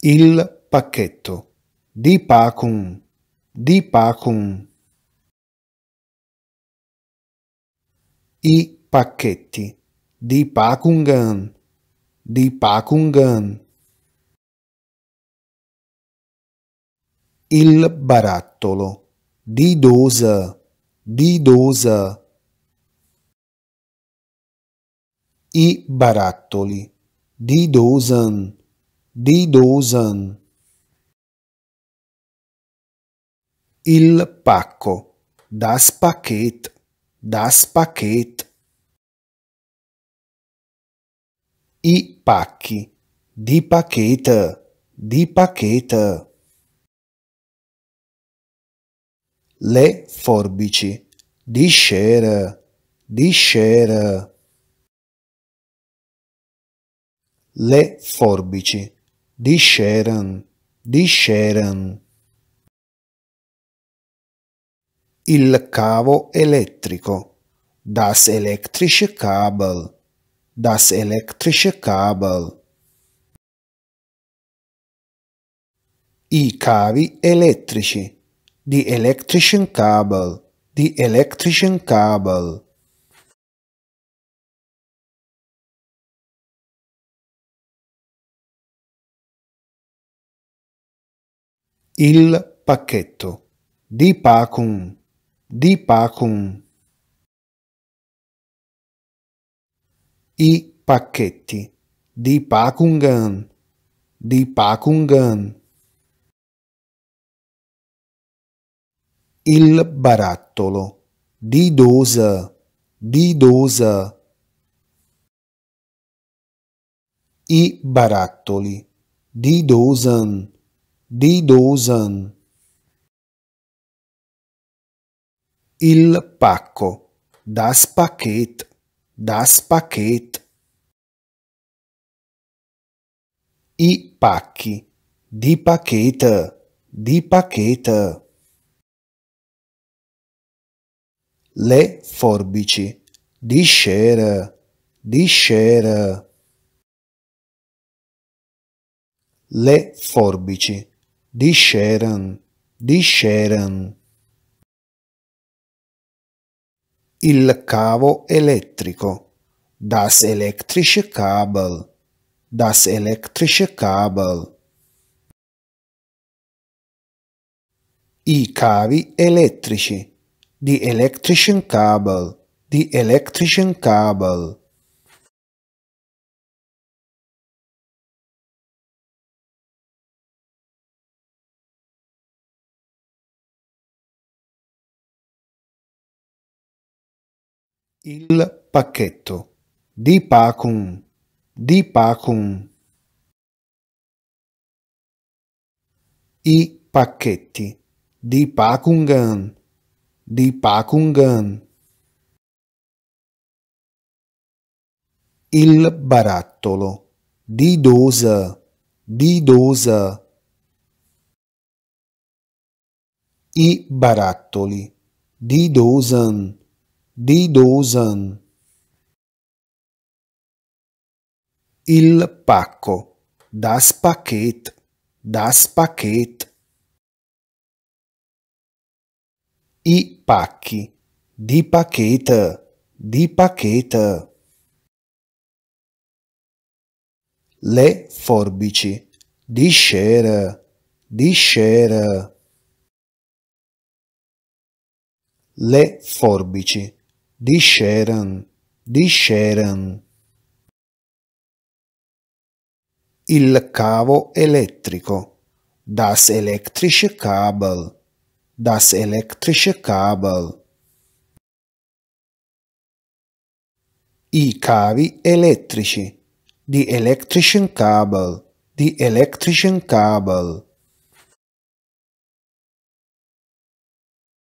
Il pacchetto. Di Packung. Di Packung. I pacchetti. Di pacungan. Di pacungan. Il barattolo. Di dosa. Di dosa. I barattoli. Di dosan di Dosan. Il pacco. Das Paket. Das Paket. I pacchi. Di Pakete. Di Pakete. Le forbici. Di Schere. Di Schere. Le forbici di Sharon, Il cavo elettrico, das elektrische Kabel, das elektrische Kabel. I cavi elettrici, die elektrischen Kabel, die elektrischen Kabel. Il pacchetto. Di Packung. Di Packung. I pacchetti. Di pacungan. Di pacungan. Il barattolo. Di dosa. Di dosa. I barattoli. Di dosan di Dosan. Il pacco, das Paket, das Paket. I pacchi, di pacchetta. di pacchetta. Le forbici, di Schere, di Schere. Le forbici di Sharon, Il cavo elettrico, das elektrische Kabel, das elektrische Kabel. I cavi elettrici, die elektrischen Kabel, die elektrischen Kabel. Il pacchetto di Pacun di Pacun. I pacchetti di Pacungan di Pacungan. Il barattolo di Dosa di Dosa. I barattoli di Dosan di Dosan. Il pacco, das Paket, das Paket. I pacchi, di pacchetta. di pacchetta. Le forbici, di Schere, di Schere. Le forbici di Sharon, Il cavo elettrico, das elektrische Kabel, das elektrische Kabel. I cavi elettrici, die elektrischen Kabel, die elektrischen Kabel.